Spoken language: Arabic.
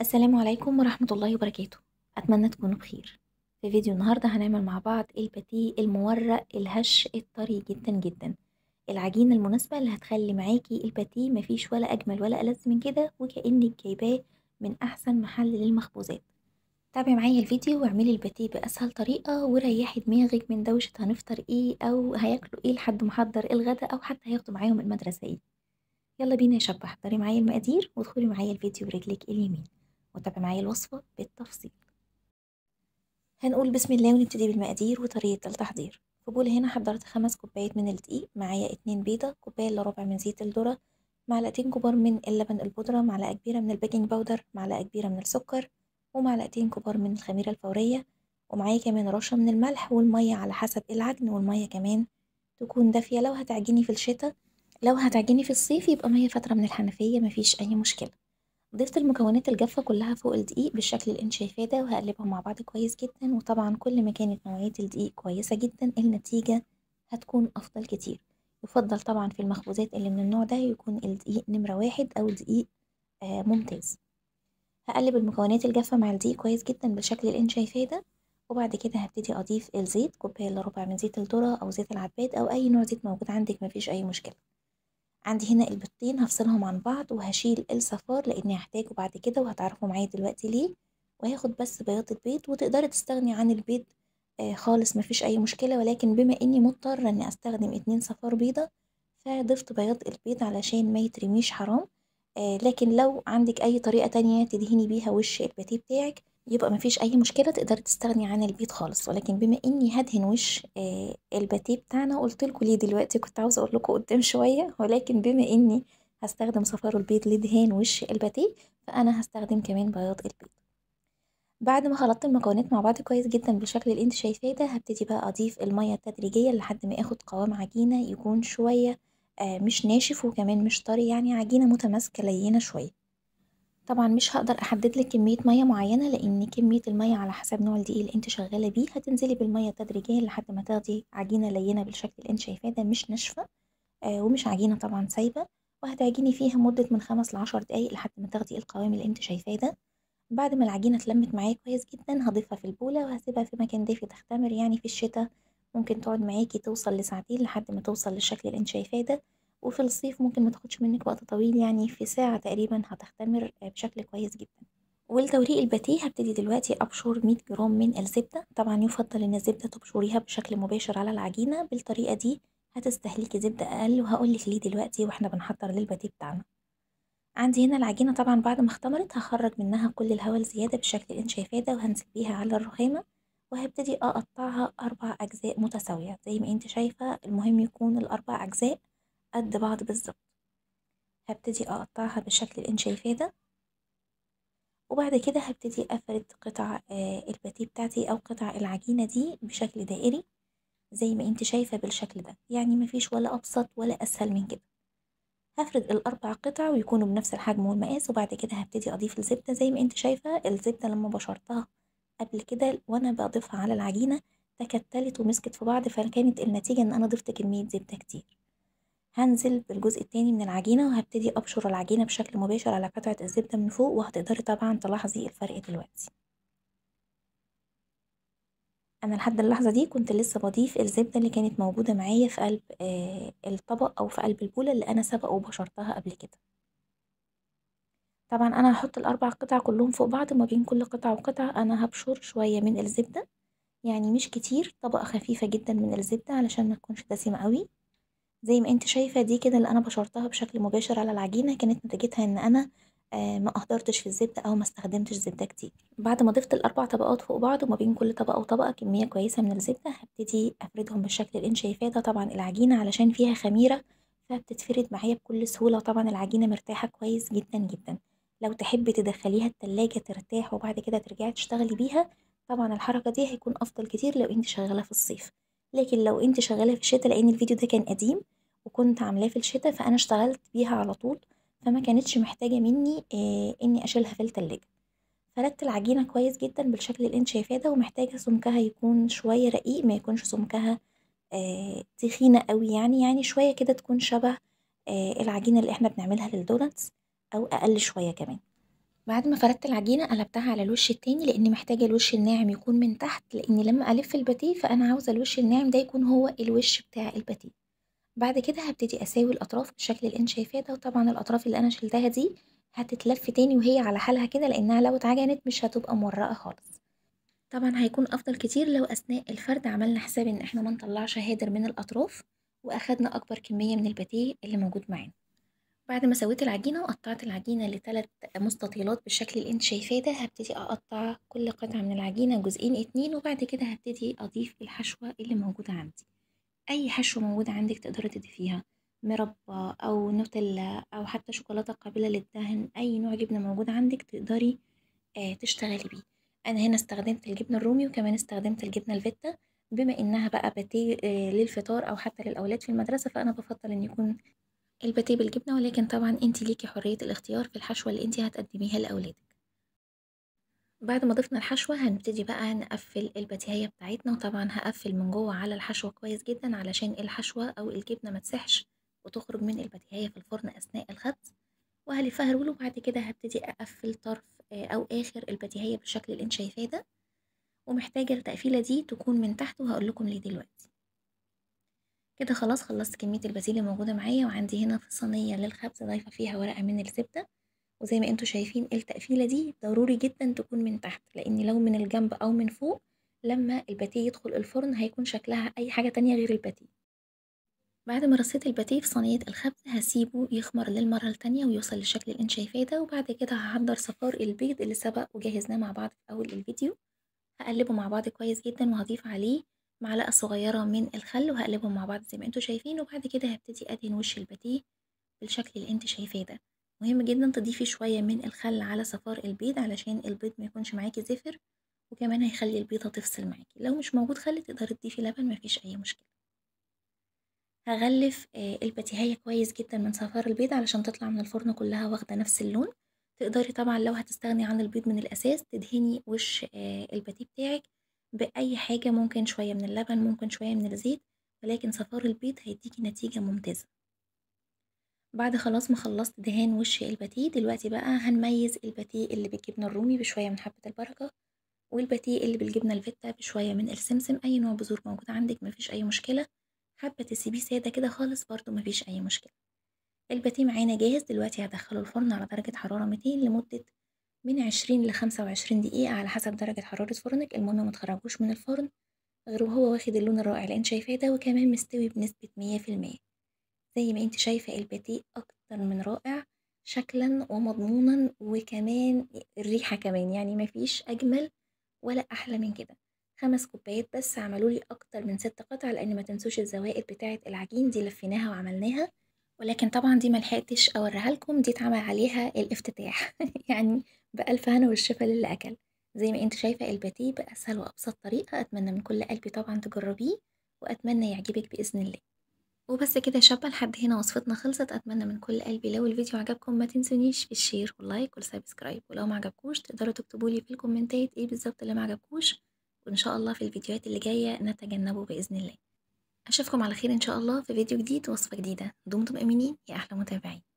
السلام عليكم ورحمة الله وبركاته أتمنى تكونوا بخير في فيديو النهاردة هنعمل مع بعض الباتيه المورق الهش الطري جدا جدا العجينة المناسبة اللي هتخلي معاكي الباتيه مفيش ولا أجمل ولا ألذ من كده وكأنك جايباه من أحسن محل للمخبوزات تابعي معايا الفيديو واعملي الباتيه بأسهل طريقة وريحي دماغك من دوشة هنفطر ايه أو هياكلوا ايه لحد ما الغداء الغدا أو حتى هياخدوا معاهم المدرسة ايه يلا بينا يا شبه احضري معايا المقادير وادخلي معايا الفيديو برجلك اليمين وتابع معايا الوصفة بالتفصيل هنقول بسم الله ونبتدي بالمقادير وطريقة التحضير في بول هنا حضرت خمس كوبايات من الدقيق معايا اتنين بيضة كوباية إلا ربع من زيت الذرة معلقتين كبار من اللبن البودرة معلقة كبيرة من البيكنج باودر معلقة كبيرة من السكر ومعلقتين كبار من الخميرة الفورية ومعايا كمان رشة من الملح والمية على حسب العجن والمية كمان تكون دافية لو هتعجني في الشتاء لو هتعجني في الصيف يبقى مية فترة من الحنفية مفيش أي مشكلة ضفت المكونات الجافة كلها فوق الدقيق بالشكل اللي انت شايفاه ده وهقلبها مع بعض كويس جدا وطبعا كل ما كانت نوعية الدقيق كويسة جدا النتيجة هتكون أفضل كتير يفضل طبعا في المخبوزات اللي من النوع ده يكون الدقيق نمرة واحد أو دقيق آه ممتاز هقلب المكونات الجافة مع الدقيق كويس جدا بالشكل اللي انت شايفاه ده وبعد كده هبتدي أضيف الزيت كوباية إلا ربع من زيت الذرة أو زيت العباد أو أي نوع زيت موجود عندك مفيش أي مشكلة عندي هنا البيضتين هفصلهم عن بعض وهشيل الصفار لاني هحتاجه بعد كده وهتعرفوا معايا دلوقتي ليه وهاخد بس بياض البيض وتقدري تستغني عن البيض آه خالص مفيش اي مشكله ولكن بما اني مضطره اني استخدم اتنين صفار بيضه فضفت بياض البيض علشان ما يترميش حرام آه لكن لو عندك اي طريقه تانية تدهني بيها وش الباتيه بتاعك يبقى مفيش اي مشكلة تقدري تستغني عن البيض خالص ولكن بما اني هدهن وش آه الباتيه بتاعنا لكم ليه دلوقتي كنت عاوزة لكم قدام شوية ولكن بما اني هستخدم صفار البيض لدهان وش الباتيه فانا هستخدم كمان بياض البيض بعد ما خلطت المكونات مع بعض كويس جدا بالشكل اللي انت شايفاه ده هبتدي بقى اضيف المية تدريجيا لحد ما اخد قوام عجينة يكون شوية آه مش ناشف وكمان مش طري يعني عجينة متماسكة لينة شوية طبعا مش هقدر احدد لك كميه ميه معينه لان كميه الميه على حسب نوع الدقيق اللي انت شغاله بيه هتنزلي بالميه تدريجيا لحد ما تاخدي عجينه لينه بالشكل اللي انت شايفاه ده مش ناشفه آه ومش عجينه طبعا سايبه وهتعجني فيها مده من خمس لعشر دقايق لحد ما تاخدي القوام اللي انت شايفاه ده بعد ما العجينه اتلمت معايا كويس جدا هضيفها في البوله وهسيبها في مكان دافي تختمر يعني في الشتاء ممكن تقعد معاكي توصل لساعتين لحد ما توصل للشكل اللي انت شايفاه ده وفي الصيف ممكن ما تاخدش منك وقت طويل يعني في ساعة تقريبا هتختمر بشكل كويس جدا ولتوريق الباتيه هبتدي دلوقتي ابشر 100 جرام من الزبدة طبعا يفضل ان الزبدة تبشريها بشكل مباشر على العجينة بالطريقة دي هتستهلكي زبدة اقل وهقولك ليه دلوقتي واحنا بنحضر للباتيه بتاعنا عندي هنا العجينة طبعا بعد ما اختمرت هخرج منها كل الهواء الزيادة بالشكل اللي انت شايفاه ده بيها على الرخامة وهبتدي اقطعها اربع اجزاء متساوية زي ما انت شايفة المهم يكون الاربع اجزاء قد بعض بالظبط هبتدي أقطعها بالشكل اللي انت شايفاه ده وبعد كده هبتدي أفرد قطع آه، الباتيه بتاعتي أو قطع العجينة دي بشكل دائري زي ما انت شايفة بالشكل ده يعني مفيش ولا أبسط ولا أسهل من كده هفرد الأربع قطع ويكونوا بنفس الحجم والمقاس وبعد كده هبتدي أضيف الزبدة زي ما انت شايفة الزبدة لما بشرتها قبل كده وأنا بضيفها على العجينة تكتلت ومسكت في بعض فكانت النتيجة إن أنا ضفت كمية زبدة كتير هنزل بالجزء التاني من العجينة وهبتدي أبشر العجينة بشكل مباشر على قطعة الزبدة من فوق وهتقدري طبعا تلاحظي الفرق دلوقتي أنا لحد اللحظة دي كنت لسه بضيف الزبدة اللي كانت موجودة معايا في قلب آه الطبق أو في قلب البولة اللي أنا سبق وبشرتها قبل كده طبعا أنا هحط الأربع قطع كلهم فوق بعض ما بين كل قطعة وقطعة أنا هبشر شوية من الزبدة يعني مش كتير طبقة خفيفة جدا من الزبدة علشان ما تكونش دسمة قوي زي ما انت شايفة دي كده اللي أنا بشرتها بشكل مباشر على العجينة كانت نتيجتها إن أنا آه، ما أهدرتش في الزبدة أو ما استخدمتش زبدة كتير بعد ما ضفت الأربع طبقات فوق بعض وما بين كل طبقة وطبقة كمية كويسة من الزبدة هبتدي أفردهم بالشكل اللي انت شايفاه ده طبعا العجينة علشان فيها خميرة فبتتفرد معايا بكل سهولة وطبعا العجينة مرتاحة كويس جدا جدا لو تحبي تدخليها التلاجة ترتاح وبعد كده ترجعي تشتغلي بيها طبعا الحركة دي هيكون أفضل كتير لو انت شغالة في الصيف لكن لو انت شغالة في الشتاء لأن الفيديو ده كان قديم وكنت عاملاه في الشتاء فأنا اشتغلت بيها على طول فما كانتش محتاجة مني آه، إني أشيلها في التلاجة فردت العجينة كويس جدا بالشكل اللي انت شايفاه ده ومحتاجة سمكها يكون شوية رقيق ميكونش سمكها آه، تخينة أوي يعني يعني شوية كده تكون شبه آه، العجينة اللي احنا بنعملها للدونتس أو أقل شوية كمان بعد ما فردت العجينة قلبتها على الوش التاني لان محتاجة الوش الناعم يكون من تحت لأني لما ألف الباتيه فأنا عاوزة الوش الناعم ده يكون هو الوش بتاع الباتيه بعد كده هبتدي أساوي الأطراف بالشكل اللي انت شايفاه ده وطبعا الأطراف اللي أنا شلتها دي هتتلف تاني وهي على حالها كده لأنها لو اتعجنت مش هتبقى مورقة خالص طبعا هيكون أفضل كتير لو أثناء الفرد عملنا حساب إن احنا منطلعش هادر من الأطراف وأخدنا أكبر كمية من الباتيه اللي موجود معانا بعد ما سويت العجينة وقطعت العجينة لتلات مستطيلات بالشكل اللي انت شايفاه ده هبتدي أقطع كل قطعة من العجينة جزئين اتنين وبعد كده هبتدي أضيف الحشوة اللي موجودة عندي أي حشوة موجودة عندك تقدري تضيفيها مربى أو نوتيلا أو حتى شوكولاتة قابلة للدهن أي نوع جبنة موجود عندك تقدري آه، تشتغلي بيه أنا هنا استخدمت الجبنة الرومي وكمان استخدمت الجبنة الفيتا بما إنها بقى باتيه آه، للفطار أو حتى للأولاد في المدرسة فأنا بفضل إن يكون الباتيه بالجبنة ولكن طبعا انتي ليكي حرية الاختيار في الحشوة اللي انتي هتقدميها لأولادك بعد ما ضفنا الحشوة هنبتدي بقى نقفل البتيهية بتاعتنا وطبعا هقفل من جوه على الحشوة كويس جدا علشان الحشوة أو الجبنة ما تسحش وتخرج من البتيهية في الفرن أثناء الخبز وهلفها رولو وبعد كده هبتدي أقفل طرف آه، أو آخر البتيهية بالشكل اللي انت شايفاه ده ومحتاجة التقفيلة دي تكون من تحت وهقول لكم ليه دلوقتي كده خلاص خلصت كمية البازيلي موجودة معايا وعندي هنا في صينية للخبز ضايفة فيها ورقة من الزبدة وزي ما انتوا شايفين التقفيلة دي ضروري جدا تكون من تحت لان لو من الجنب او من فوق لما الباتيه يدخل الفرن هيكون شكلها اي حاجة تانية غير الباتيه بعد ما رصيت الباتيه في صينية الخبز هسيبه يخمر للمرة التانية ويوصل للشكل اللي انت شايفاه ده وبعد كده هحضر صفار البيض اللي سبق وجهزناه مع بعض في أول الفيديو هقلبه مع بعض كويس جدا وهضيف عليه معلقة صغيرة من الخل وهقلبهم مع بعض زي ما انتوا شايفين وبعد كده هبتدي أدهن وش الباتيه بالشكل اللي انت شايفاه ده مهم جدا تضيفي شوية من الخل على صفار البيض علشان البيض ما يكونش معاكي زفر وكمان هيخلي البيضة تفصل معاكي لو مش موجود خل تقدري تضيفي لبن مفيش أي مشكلة هغلف آه، الباتيهيه كويس جدا من صفار البيض علشان تطلع من الفرن كلها واخدة نفس اللون تقدري طبعا لو هتستغني عن البيض من الأساس تدهني وش آه، الباتيه بتاعك بأي حاجة ممكن شوية من اللبن ممكن شوية من الزيت ولكن صفار البيض هيديكي نتيجة ممتازة بعد خلاص ما خلصت دهان وش الباتيه دلوقتي بقى هنميز الباتيه اللي بالجبنة الرومي بشوية من حبة البركة والباتيه اللي بالجبنة الفيتا بشوية من السمسم أي نوع بذور موجود عندك مفيش أي مشكلة حابة تسيبيه سادة كده خالص برضو مفيش أي مشكلة الباتيه معانا جاهز دلوقتي هدخله الفرن على درجة حرارة 200 لمدة من 20 ل 25 دقيقة على حسب درجة حرارة فرنك المهم متخرجوش من الفرن غير وهو واخد اللون الرائع اللي انت شايفاه ده وكمان مستوي بنسبة مية في المية زي ما انت شايفة الباتيه أكتر من رائع شكلا ومضمونا وكمان الريحة كمان يعني مفيش أجمل ولا أحلى من كده خمس كوبايات بس عملولي أكتر من ست قطع لأن ما تنسوش الزوائد بتاعة العجين دي لفيناها وعملناها ولكن طبعا دي ملحقتش أوريها لكم دي اتعمل عليها الافتتاح يعني بألف هنا والشفا للي أكل زي ما انت شايفة الباتيه بأسهل وأبسط طريقة أتمنى من كل قلبي طبعا تجربيه وأتمنى يعجبك بإذن الله وبس كده يا شابة لحد هنا وصفتنا خلصت أتمنى من كل قلبي لو الفيديو عجبكم ما تنسونيش الشير واللايك والسبسكرايب ولو ما عجبكوش تقدروا تكتبولي في الكومنتات ايه بالظبط اللي ما عجبكوش وإن شاء الله في الفيديوهات اللي جاية نتجنبه بإذن الله أشوفكم على خير إن شاء الله في فيديو جديد ووصفه جديدة دمتم آمنين يا أحلى متابعين